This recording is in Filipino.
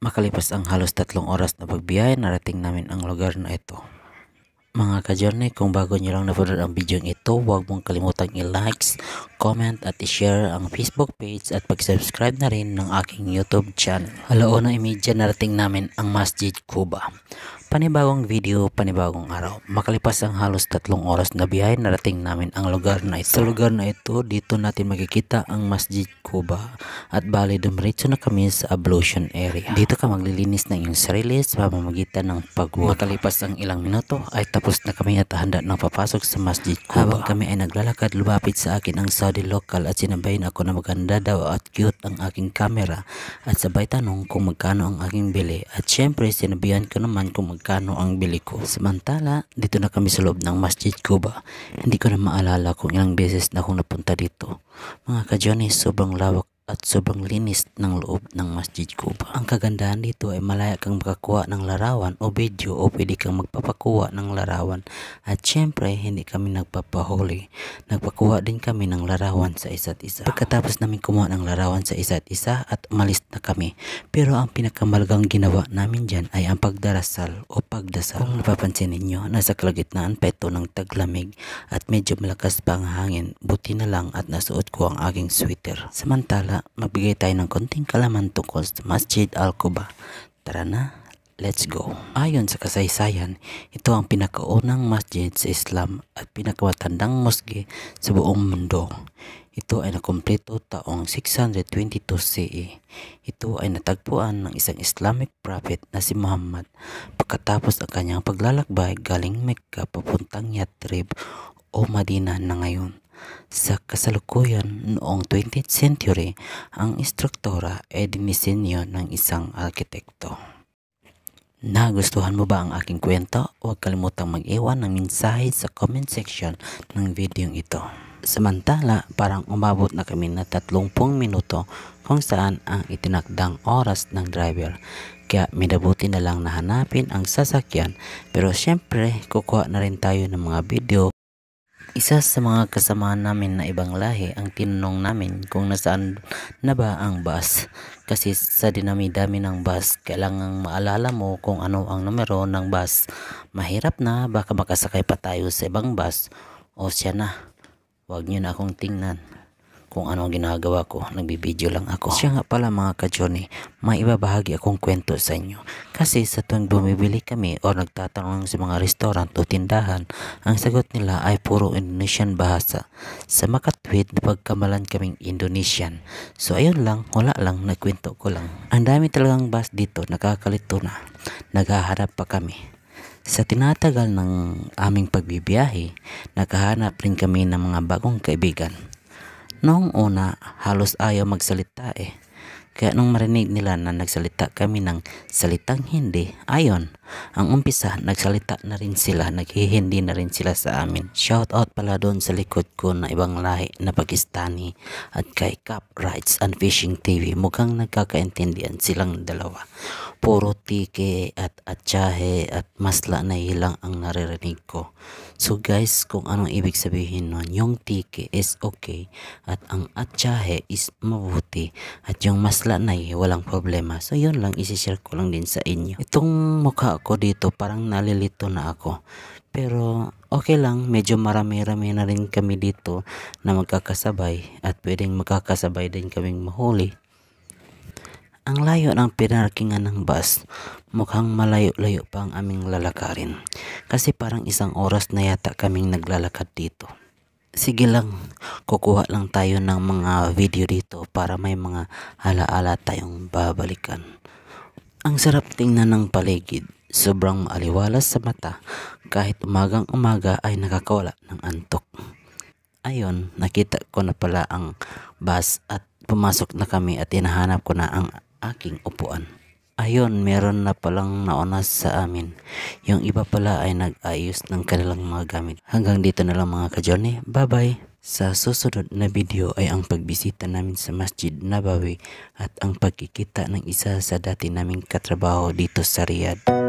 Makalipas ang halos tatlong oras na pagbiyahe, narating namin ang lugar na ito. Mga ka-journey, kung bago nyo lang napanood ang video ito, huwag mong kalimutang i like comment at i-share ang Facebook page at pag-subscribe na rin ng aking YouTube channel. Halaon na imedya narating namin ang Masjid Kuba. Panibagong video, panibagong araw. Makalipas ang halos tatlong oras na biyahe, narating namin ang lugar na ito. Sa lugar na ito, dito natin makikita ang Masjid Kuba at bali dumiretso na kami sa ablution area. Dito ka maglilinis ng iyong sarili sa pamamagitan ng pagwala. Makalipas ang ilang minuto ay tapos na kami at handa ng papasok sa Masjid Kuba. Habang kami ay naglalakad, lumapit sa akin ang Saudi local at sinabayin ako na maganda daw at cute ang aking camera at sabay tanong kung magkano ang aking bili at syempre sinabihan ko naman kung mag magkano ang bili ko. Samantala, dito na kami sa loob ng Masjid Kuba. Hindi ko na maalala kung ilang beses na akong napunta dito. Mga ka johnny sobrang lawak at sobrang linis ng loob ng Masjid Kuba. Ang kagandahan dito ay malaya kang makakuha ng larawan o video o pwede kang magpapakuha ng larawan at syempre hindi kami nagpapahuli. Nagpakuha din kami ng larawan sa isa't isa. Pagkatapos namin kumuha ng larawan sa isa't isa at umalis na kami. Pero ang pinakamalagang ginawa namin dyan ay ang pagdarasal o pagdasal. Kung napapansin ninyo, nasa kalagitnaan peto ng taglamig at medyo malakas pang hangin. Buti na lang at nasuot ko ang aking sweater. Samantala, kaya magbigay tayo ng konting kalaman tungkol sa Masjid Al-Quba. Tara na, let's go. Ayon sa kasaysayan, ito ang pinakaunang masjid sa Islam at pinakamatandang mosque sa buong mundo. Ito ay nakumpleto taong 622 CE. Ito ay natagpuan ng isang Islamic prophet na si Muhammad pagkatapos ang kanyang paglalakbay galing Mecca papuntang Yathrib o Madina na ngayon. Sa kasalukuyan noong 20th century, ang istruktura ay dinisenyo ng isang arkitekto. Nagustuhan mo ba ang aking kwento? Huwag kalimutang mag-iwan ng mensahe sa comment section ng video ito. Samantala, parang umabot na kami na 30 minuto kung saan ang itinakdang oras ng driver. Kaya minabuti na lang nahanapin ang sasakyan pero syempre kukuha na rin tayo ng mga video isa sa mga kasama namin na ibang lahi ang tinanong namin kung nasaan na ba ang bus. Kasi sa dinami-dami ng bus, kailangang maalala mo kung ano ang numero ng bus. Mahirap na, baka makasakay pa tayo sa ibang bus. O siya na, huwag niyo na akong tingnan kung ano ang ginagawa ko. Nagbibideo lang ako. Siya nga pala mga ka-journey, may ibabahagi akong kwento sa inyo. Kasi sa tuwing bumibili kami o nagtatanong sa mga restaurant o tindahan, ang sagot nila ay puro Indonesian bahasa. Sa makatwid, napagkamalan kaming Indonesian. So ayun lang, wala lang, nagkwento ko lang. Ang dami talagang bus dito, nakakalito na. Naghaharap pa kami. Sa tinatagal ng aming pagbibiyahe, nakahanap rin kami ng mga bagong kaibigan. Noong una, halos ayaw magsalita eh. Kaya nung marinig nila na nagsalita kami ng salitang hindi, ayon, ang umpisa nagsalita na rin sila, naghihindi na rin sila sa amin. Shout out pala doon sa likod ko na ibang lahi na Pakistani at kay Cup Rights and Fishing TV. Mukhang nagkakaintindihan silang dalawa puro tike at atsahe at masla na ilang ang naririnig ko. So guys, kung anong ibig sabihin nun, yung tike is okay at ang atsahe is mabuti at yung masla na eh, walang problema. So yun lang, isishare ko lang din sa inyo. Itong mukha ko dito, parang nalilito na ako. Pero okay lang, medyo marami-rami na rin kami dito na magkakasabay at pwedeng magkakasabay din kaming mahuli. Ang layo ng pinarkingan ng bus, mukhang malayo-layo pa ang aming lalakarin. Kasi parang isang oras na yata kaming naglalakad dito. Sige lang, kukuha lang tayo ng mga video dito para may mga alaala tayong babalikan. Ang sarap tingnan ng paligid. Sobrang maaliwalas sa mata kahit umagang umaga ay nakakawala ng antok. Ayon, nakita ko na pala ang bus at pumasok na kami at hinahanap ko na ang aking upuan. Ayon, meron na palang nauna sa amin. Yung iba pala ay nag-ayos ng kanilang mga gamit. Hanggang dito na lang mga ka-Johnny. Bye-bye! Sa susunod na video ay ang pagbisita namin sa Masjid Nabawi at ang pagkikita ng isa sa dati naming katrabaho dito sa Riyadh.